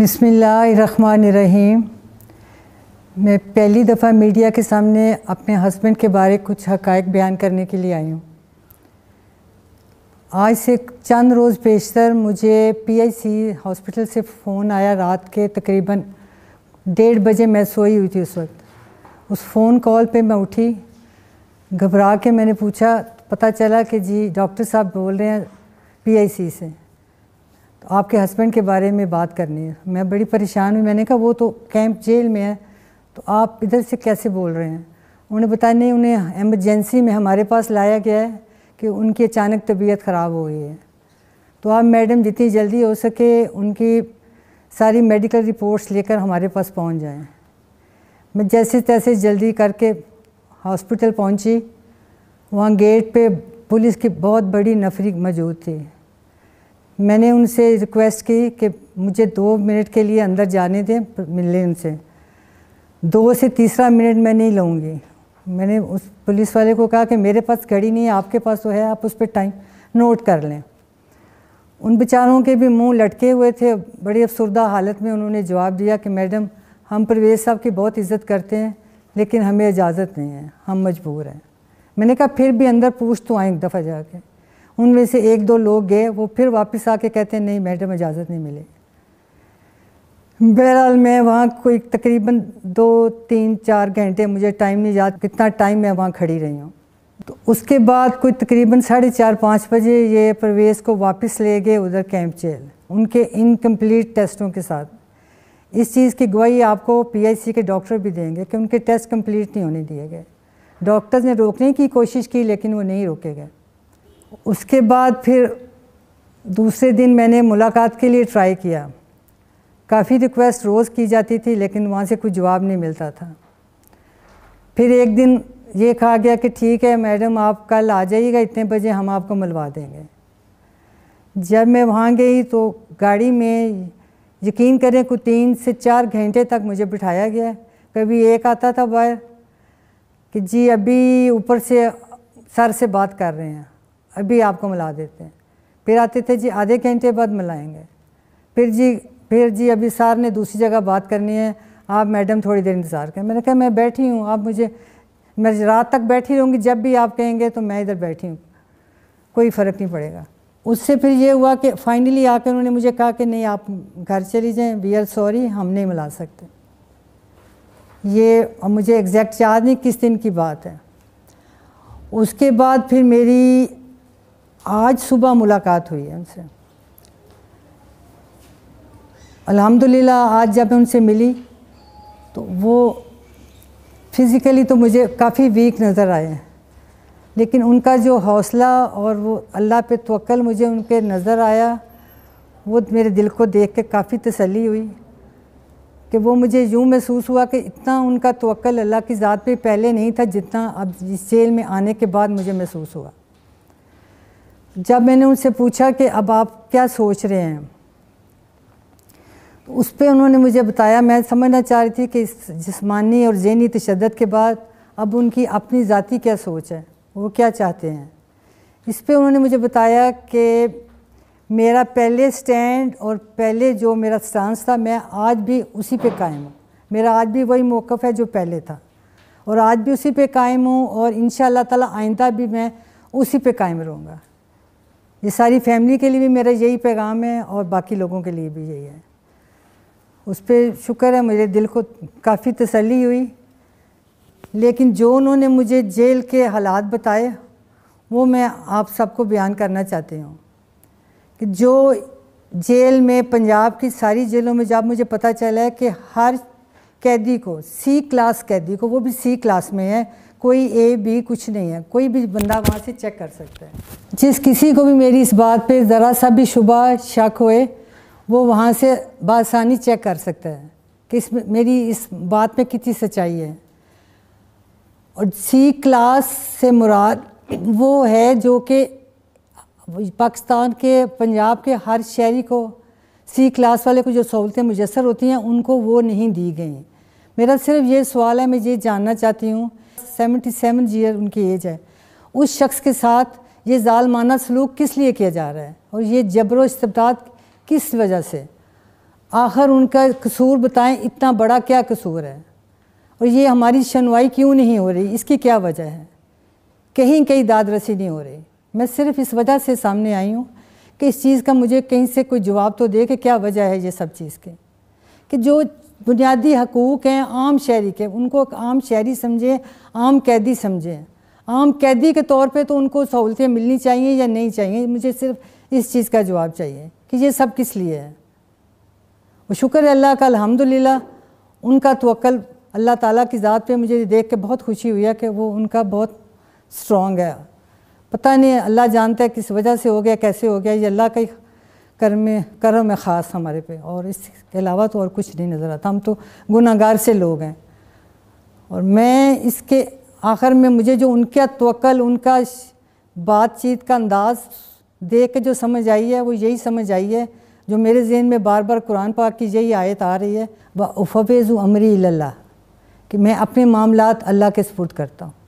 बसमीम मैं पहली दफ़ा मीडिया के सामने अपने हस्बैंड के बारे कुछ हकायक बयान करने के लिए आई हूँ आज से चंद रोज़ बेशतर मुझे पीआईसी हॉस्पिटल से फ़ोन आया रात के तकरीबन डेढ़ बजे मैं सोई हुई थी उस वक्त उस फ़ोन कॉल पे मैं उठी घबरा के मैंने पूछा पता चला कि जी डॉक्टर साहब बोल रहे हैं पीआईसी से तो आपके हस्बैंड के बारे में बात करनी है मैं बड़ी परेशान हुई मैंने कहा वो तो कैंप जेल में है तो आप इधर से कैसे बोल रहे हैं उन्हें बताया नहीं उन्हें एमरजेंसी में हमारे पास लाया गया है कि उनकी अचानक तबीयत ख़राब हो गई है तो आप मैडम जितनी जल्दी हो सके उनकी सारी मेडिकल रिपोर्ट्स लेकर हमारे पास पहुंच जाएं। मैं जैसे तैसे जल्दी करके हॉस्पिटल पहुंची वहाँ गेट पे पुलिस की बहुत बड़ी नफरी मौजूद थी मैंने उनसे रिक्वेस्ट की कि मुझे दो मिनट के लिए अंदर जाने दें मिलने उनसे दो से तीसरा मिनट मैं नहीं लूँगी मैंने उस पुलिस वाले को कहा कि मेरे पास घड़ी नहीं है आपके पास तो है आप उस पर टाइम नोट कर लें उन बेचारों के भी मुंह लटके हुए थे बड़ी अफसरदा हालत में उन्होंने जवाब दिया कि मैडम हम परवेज़ साहब की बहुत इज़्ज़त करते हैं लेकिन हमें इजाज़त नहीं है हम मजबूर हैं मैंने कहा फिर भी अंदर पूछ तो आए एक दफ़ा जाके उनमें से एक दो लोग गए वो फिर वापस आके कहते हैं नहीं मैडम इजाज़त नहीं मिले बहरहाल मैं वहाँ कोई तकरीबन दो तीन चार घंटे मुझे टाइम नहीं याद कितना टाइम मैं वहाँ खड़ी रही हूँ तो उसके बाद कोई तकरीबन साढ़े चार पाँच बजे ये परवेज़ को वापस ले गए उधर कैंप जेल उनके इनकम्प्लीट टेस्टों के साथ इस चीज़ की गवाही आपको पीआईसी के डॉक्टर भी देंगे कि उनके टेस्ट कंप्लीट नहीं होने दिए गए डॉक्टर्स ने रोकने की कोशिश की लेकिन वो नहीं रोके गए उसके बाद फिर दूसरे दिन मैंने मुलाकात के लिए ट्राई किया काफ़ी रिक्वेस्ट रोज़ की जाती थी लेकिन वहाँ से कुछ जवाब नहीं मिलता था फिर एक दिन ये कहा गया कि ठीक है मैडम आप कल आ जाइएगा इतने बजे हम आपको मिलवा देंगे जब मैं वहाँ गई तो गाड़ी में यकीन करें कुछ तीन से चार घंटे तक मुझे बिठाया गया कभी एक आता था बाहर कि जी अभी ऊपर से सर से बात कर रहे हैं अभी आपको मिला देते हैं फिर आते थे जी आधे घंटे बाद मिलाएंगे फिर जी फिर जी अभी सार ने दूसरी जगह बात करनी है आप मैडम थोड़ी देर इंतज़ार करें मैंने कहा मैं बैठी हूँ आप मुझे मैं रात तक बैठी रहूँगी जब भी आप कहेंगे तो मैं इधर बैठी हूँ कोई फ़र्क नहीं पड़ेगा उससे फिर ये हुआ कि फाइनली आकर उन्होंने मुझे कहा कि नहीं आप घर चली जाएं वी आर सॉरी हम नहीं मिला सकते ये मुझे एग्जैक्ट याद नहीं किस दिन की बात है उसके बाद फिर मेरी आज सुबह मुलाकात हुई है उनसे अलहमदिल्ला आज जब मैं उनसे मिली तो वो फिज़िकली तो मुझे काफ़ी वीक नज़र आए हैं लेकिन उनका जो हौसला और वो अल्लाह पे तोल मुझे उनके नज़र आया वो मेरे दिल को देख के काफ़ी तसली हुई कि वो मुझे यूँ महसूस हुआ कि इतना उनका तवक्ल अल्लाह की ज़ात पे पहले नहीं था जितना अब इस जेल में आने के बाद मुझे महसूस हुआ जब मैंने उनसे पूछा कि अब आप क्या सोच रहे हैं उस पर उन्होंने मुझे बताया मैं समझना चाह रही थी कि इस जिसमानी और जहनी तशद के बाद अब उनकी अपनी ज़ाती क्या सोच है वो क्या चाहते हैं इस पर उन्होंने मुझे बताया कि मेरा पहले स्टैंड और पहले जो मेरा स्टांस था मैं आज भी उसी पे कायम हूँ मेरा आज भी वही मौक़ है जो पहले था और आज भी उसी पे कायम हूँ और इन ताला आइंदा भी मैं उसी पे कायम रहूँगा ये सारी फैमिली के लिए भी मेरा यही पैगाम है और बाकी लोगों के लिए भी यही है उस पर शुक्र है मेरे दिल को काफ़ी तसली हुई लेकिन जो उन्होंने मुझे जेल के हालात बताए वो मैं आप सबको बयान करना चाहती हूँ कि जो जेल में पंजाब की सारी जेलों में जब मुझे पता चला है कि हर कैदी को सी क्लास कैदी को वो भी सी क्लास में है कोई ए बी कुछ नहीं है कोई भी बंदा वहाँ से चेक कर सकता है जिस किसी को भी मेरी इस बात पे ज़रा सा भी शुभ शक होए वो वहाँ से बासानी चेक कर सकता है कि इस मेरी इस बात में कितनी सच्चाई है और सी क्लास से मुराद वो है जो कि पाकिस्तान के पंजाब के हर शहरी को सी क्लास वाले को जो सहूलतें मुजसर होती हैं उनको वो नहीं दी गई मेरा सिर्फ ये सवाल है मैं ये जानना चाहती हूँ सेवेंटी सेवन ईयर उनकी एज है उस शख्स के साथ ये जालमाना सलूक किस लिए किया जा रहा है और ये जबरो इस्तबाद किस वजह से आखिर उनका कसूर बताएं इतना बड़ा क्या कसूर है और ये हमारी सुनवाई क्यों नहीं हो रही इसकी क्या वजह है कहीं कहीं दाद रसी नहीं हो रही मैं सिर्फ इस वजह से सामने आई हूँ कि इस चीज़ का मुझे कहीं से कोई जवाब तो दे कि क्या वजह है ये सब चीज़ के कि जो बुनियादी हकूक़ हैं आम शहरी के उनको आम शहरी समझें आम कैदी समझें आम कैदी के तौर पे तो उनको सहूलतें मिलनी चाहिए या नहीं चाहिए मुझे सिर्फ इस चीज़ का जवाब चाहिए कि ये सब किस लिए है और शुक्र अल्लाह का अलहमदिल्ला उनका तोल अल्लाह ताला की ज़ात पे मुझे देख के बहुत खुशी हुई है कि वो उनका बहुत स्ट्रॉन्ग है पता नहीं अल्लाह जानता है किस वजह से हो गया कैसे हो गया ये अल्लाह का ही कर में है ख़ास हमारे पे और इसके अलावा तो और कुछ नहीं नज़र आता हम तो गुनागार से लोग हैं और मैं इसके आखिर में मुझे जो उनका तोकल उनका बातचीत का अंदाज़ देख के जो समझ आई है वो यही समझ आई है जो मेरे जहन में बार बार कुरान पाक की यही आयत आ रही है व उफ़ेज़ अमरी कि मैं अपने मामला अल्लाह के सपुर्द करता हूँ